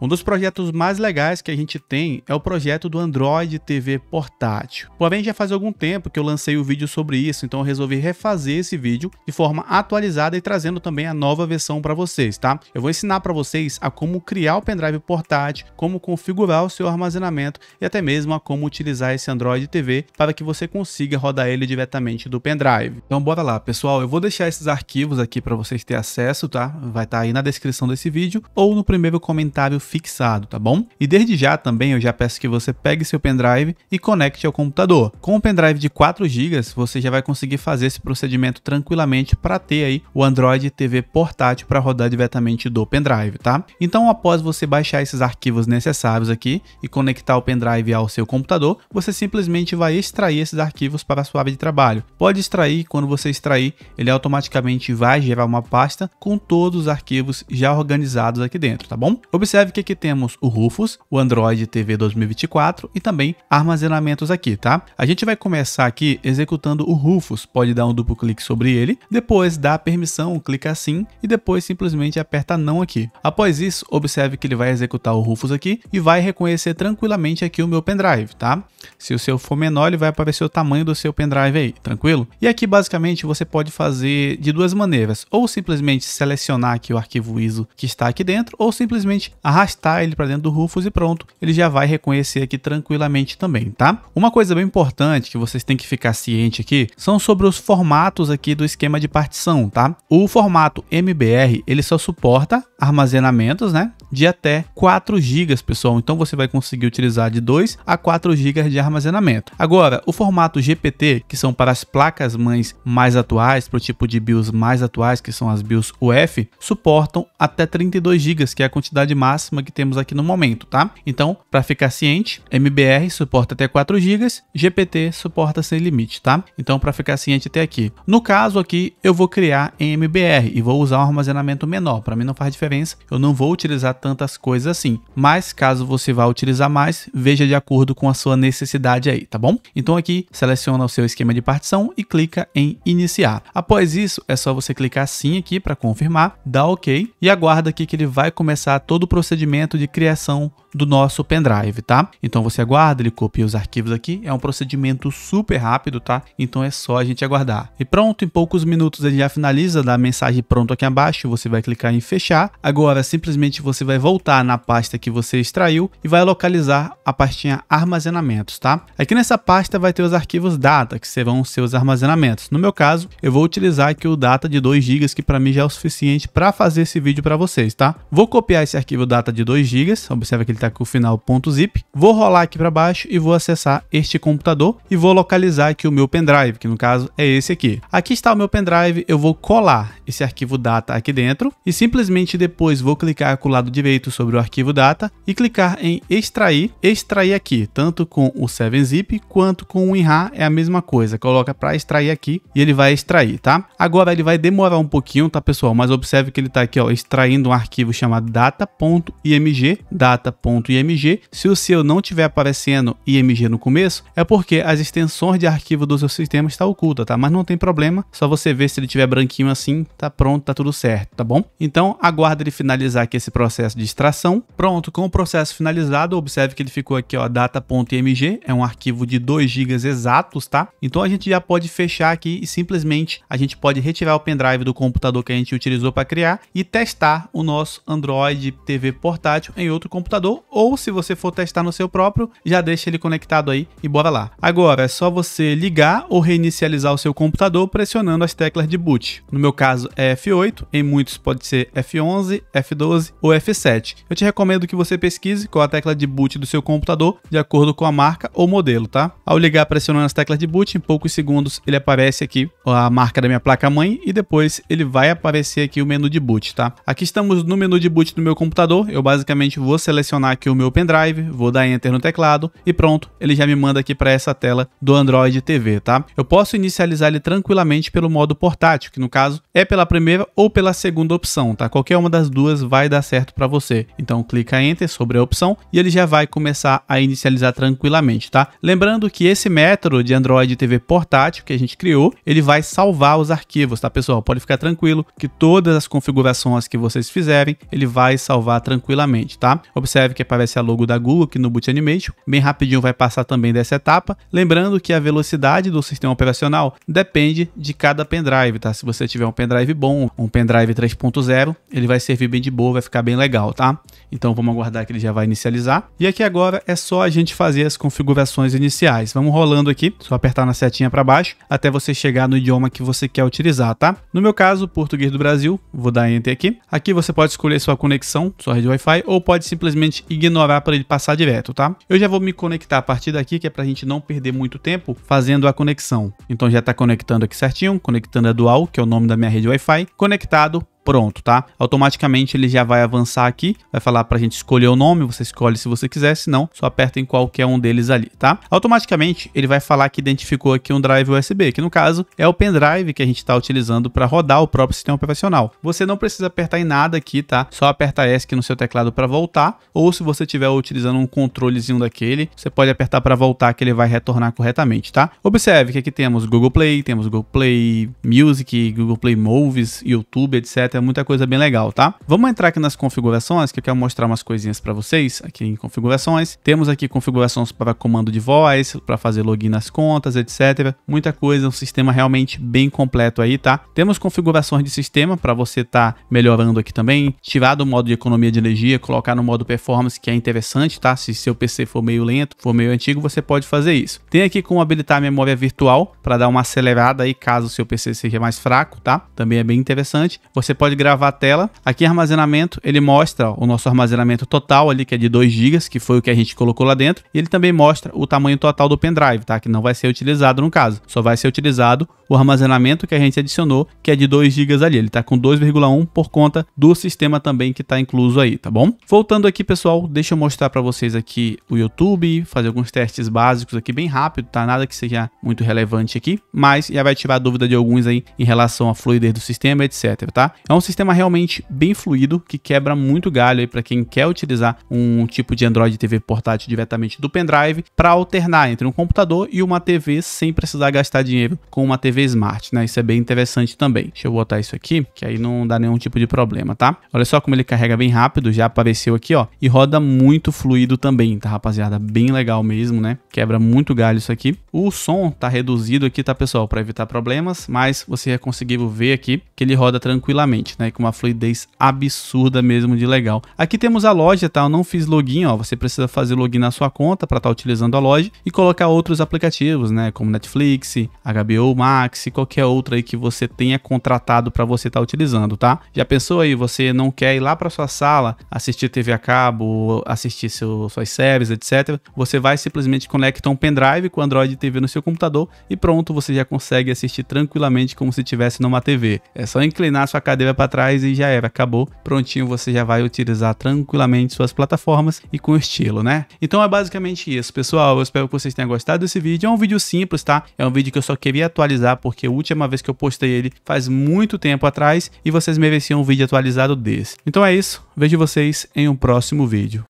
Um dos projetos mais legais que a gente tem é o projeto do Android TV portátil. Porém, já faz algum tempo que eu lancei o um vídeo sobre isso, então eu resolvi refazer esse vídeo de forma atualizada e trazendo também a nova versão para vocês, tá? Eu vou ensinar para vocês a como criar o pendrive portátil, como configurar o seu armazenamento e até mesmo a como utilizar esse Android TV para que você consiga rodar ele diretamente do pendrive. Então bora lá, pessoal, eu vou deixar esses arquivos aqui para vocês terem acesso, tá? Vai estar tá aí na descrição desse vídeo ou no primeiro comentário fixado, tá bom? E desde já também eu já peço que você pegue seu pendrive e conecte ao computador. Com um pendrive de 4 GB, você já vai conseguir fazer esse procedimento tranquilamente para ter aí o Android TV portátil para rodar diretamente do pendrive, tá? Então, após você baixar esses arquivos necessários aqui e conectar o pendrive ao seu computador, você simplesmente vai extrair esses arquivos para a sua área de trabalho. Pode extrair, quando você extrair, ele automaticamente vai gerar uma pasta com todos os arquivos já organizados aqui dentro, tá bom? Observe que aqui que temos o Rufus, o Android TV 2024 e também armazenamentos aqui, tá? A gente vai começar aqui executando o Rufus, pode dar um duplo clique sobre ele, depois dá permissão, clica assim e depois simplesmente aperta não aqui. Após isso, observe que ele vai executar o Rufus aqui e vai reconhecer tranquilamente aqui o meu pendrive, tá? Se o seu for menor, ele vai aparecer o tamanho do seu pendrive aí, tranquilo? E aqui basicamente você pode fazer de duas maneiras, ou simplesmente selecionar aqui o arquivo ISO que está aqui dentro, ou simplesmente arrastar arrastar ele para dentro do Rufus e pronto, ele já vai reconhecer aqui tranquilamente também, tá? Uma coisa bem importante que vocês têm que ficar ciente aqui são sobre os formatos aqui do esquema de partição, tá? O formato MBR, ele só suporta armazenamentos, né? de até 4 GB, pessoal. Então você vai conseguir utilizar de 2 a 4 GB de armazenamento. Agora, o formato GPT, que são para as placas mães mais atuais, para o tipo de BIOS mais atuais, que são as BIOS UF, suportam até 32 GB, que é a quantidade máxima que temos aqui no momento, tá? Então, para ficar ciente, MBR suporta até 4 GB, GPT suporta sem limite, tá? Então, para ficar ciente até aqui. No caso aqui, eu vou criar em MBR e vou usar um armazenamento menor. Para mim não faz diferença, eu não vou utilizar tantas coisas assim. Mas caso você vá utilizar mais, veja de acordo com a sua necessidade aí, tá bom? Então aqui seleciona o seu esquema de partição e clica em iniciar. Após isso, é só você clicar sim aqui para confirmar, dá OK e aguarda aqui que ele vai começar todo o procedimento de criação do nosso pendrive, tá? Então você aguarda, ele copia os arquivos aqui, é um procedimento super rápido, tá? Então é só a gente aguardar. E pronto, em poucos minutos ele já finaliza, dá a mensagem pronto aqui abaixo, você vai clicar em fechar. Agora simplesmente você vai voltar na pasta que você extraiu e vai localizar a pastinha armazenamentos, tá? Aqui nessa pasta vai ter os arquivos data, que serão os seus armazenamentos. No meu caso, eu vou utilizar aqui o data de 2 GB, que para mim já é o suficiente para fazer esse vídeo para vocês, tá? Vou copiar esse arquivo data de 2 GB, observa que ele está buscar aqui o final .zip, vou rolar aqui para baixo e vou acessar este computador e vou localizar aqui o meu pendrive, que no caso é esse aqui. Aqui está o meu pendrive, eu vou colar esse arquivo data aqui dentro e simplesmente depois vou clicar com o lado direito sobre o arquivo data e clicar em extrair, extrair aqui, tanto com o 7-zip quanto com o WinRAR é a mesma coisa, coloca para extrair aqui e ele vai extrair, tá? Agora ele vai demorar um pouquinho, tá pessoal? Mas observe que ele está aqui, ó, extraindo um arquivo chamado data.img, data.img .img. Se o seu não tiver aparecendo img no começo, é porque as extensões de arquivo do seu sistema está oculta, tá? Mas não tem problema, só você ver se ele tiver branquinho assim, tá pronto, tá tudo certo, tá bom? Então, aguarda ele finalizar aqui esse processo de extração. Pronto, com o processo finalizado, observe que ele ficou aqui, ó, data.img, é um arquivo de 2 GB exatos, tá? Então a gente já pode fechar aqui e simplesmente a gente pode retirar o pendrive do computador que a gente utilizou para criar e testar o nosso Android TV portátil em outro computador ou se você for testar no seu próprio, já deixa ele conectado aí e bora lá. Agora, é só você ligar ou reinicializar o seu computador pressionando as teclas de boot. No meu caso é F8, em muitos pode ser F11, F12 ou F7. Eu te recomendo que você pesquise qual a tecla de boot do seu computador, de acordo com a marca ou modelo, tá? Ao ligar pressionando as teclas de boot, em poucos segundos ele aparece aqui a marca da minha placa-mãe e depois ele vai aparecer aqui o menu de boot, tá? Aqui estamos no menu de boot do meu computador, eu basicamente vou selecionar adicionar aqui o meu pendrive, vou dar enter no teclado e pronto, ele já me manda aqui para essa tela do Android TV, tá? Eu posso inicializar ele tranquilamente pelo modo portátil, que no caso é pela primeira ou pela segunda opção, tá? Qualquer uma das duas vai dar certo para você. Então clica enter sobre a opção e ele já vai começar a inicializar tranquilamente, tá? Lembrando que esse método de Android TV portátil que a gente criou, ele vai salvar os arquivos, tá pessoal? Pode ficar tranquilo que todas as configurações que vocês fizerem, ele vai salvar tranquilamente, tá? Observe que aparece a logo da Google aqui no Boot Animation. Bem rapidinho vai passar também dessa etapa. Lembrando que a velocidade do sistema operacional depende de cada pendrive, tá? Se você tiver um pendrive bom, um pendrive 3.0, ele vai servir bem de boa, vai ficar bem legal, tá? Então vamos aguardar que ele já vai inicializar. E aqui agora é só a gente fazer as configurações iniciais. Vamos rolando aqui, só apertar na setinha para baixo até você chegar no idioma que você quer utilizar, tá? No meu caso, português do Brasil, vou dar enter aqui. Aqui você pode escolher sua conexão, sua rede Wi-Fi, ou pode simplesmente ignorar para ele passar direto, tá? Eu já vou me conectar a partir daqui, que é para a gente não perder muito tempo fazendo a conexão. Então já está conectando aqui certinho, conectando a dual, que é o nome da minha rede Wi-Fi, conectado pronto, tá? Automaticamente ele já vai avançar aqui, vai falar para a gente escolher o nome, você escolhe se você quiser, se não, só aperta em qualquer um deles ali, tá? Automaticamente ele vai falar que identificou aqui um drive USB, que no caso é o pendrive que a gente está utilizando para rodar o próprio sistema operacional. Você não precisa apertar em nada aqui, tá? Só aperta ESC no seu teclado para voltar, ou se você estiver utilizando um controlezinho daquele, você pode apertar para voltar que ele vai retornar corretamente, tá? Observe que aqui é temos Google Play, temos Google Play Music, Google Play Movies, YouTube, etc é muita coisa bem legal, tá? Vamos entrar aqui nas configurações, que eu quero mostrar umas coisinhas para vocês aqui em configurações. Temos aqui configurações para comando de voz, para fazer login nas contas, etc. Muita coisa, um sistema realmente bem completo aí, tá? Temos configurações de sistema para você estar tá melhorando aqui também, tirar do modo de economia de energia, colocar no modo performance, que é interessante, tá? Se seu PC for meio lento, for meio antigo, você pode fazer isso. Tem aqui como habilitar a memória virtual para dar uma acelerada aí caso seu PC seja mais fraco, tá? Também é bem interessante. Você pode pode gravar a tela. Aqui armazenamento, ele mostra o nosso armazenamento total ali, que é de 2 GB, que foi o que a gente colocou lá dentro. E ele também mostra o tamanho total do pendrive, tá? Que não vai ser utilizado no caso. Só vai ser utilizado o armazenamento que a gente adicionou, que é de 2 GB ali. Ele tá com 2,1 por conta do sistema também que tá incluso aí, tá bom? Voltando aqui, pessoal, deixa eu mostrar para vocês aqui o YouTube, fazer alguns testes básicos aqui bem rápido, tá? Nada que seja muito relevante aqui, mas já vai tirar a dúvida de alguns aí em relação à fluidez do sistema, etc, tá? É um sistema realmente bem fluido, que quebra muito galho aí para quem quer utilizar um tipo de Android TV portátil diretamente do pendrive para alternar entre um computador e uma TV sem precisar gastar dinheiro com uma TV Smart, né? Isso é bem interessante também. Deixa eu botar isso aqui, que aí não dá nenhum tipo de problema, tá? Olha só como ele carrega bem rápido, já apareceu aqui, ó, e roda muito fluido também, tá, rapaziada? Bem legal mesmo, né? Quebra muito galho isso aqui. O som tá reduzido aqui, tá, pessoal, para evitar problemas, mas você já é conseguiu ver aqui que ele roda tranquilamente né? Com uma fluidez absurda mesmo de legal. Aqui temos a loja, tá? Eu não fiz login, ó. Você precisa fazer login na sua conta para estar tá utilizando a loja e colocar outros aplicativos, né? Como Netflix, HBO Max, qualquer outra aí que você tenha contratado para você estar tá utilizando, tá? Já pensou aí, você não quer ir lá para sua sala assistir TV a cabo, assistir seu, suas séries, etc. Você vai simplesmente conectar um pendrive com Android TV no seu computador e pronto, você já consegue assistir tranquilamente como se estivesse numa TV. É só inclinar sua cadeira para trás e já era, acabou. Prontinho, você já vai utilizar tranquilamente suas plataformas e com estilo, né? Então é basicamente isso, pessoal. Eu espero que vocês tenham gostado desse vídeo. É um vídeo simples, tá? É um vídeo que eu só queria atualizar porque a última vez que eu postei ele faz muito tempo atrás e vocês mereciam um vídeo atualizado desse. Então é isso. Vejo vocês em um próximo vídeo.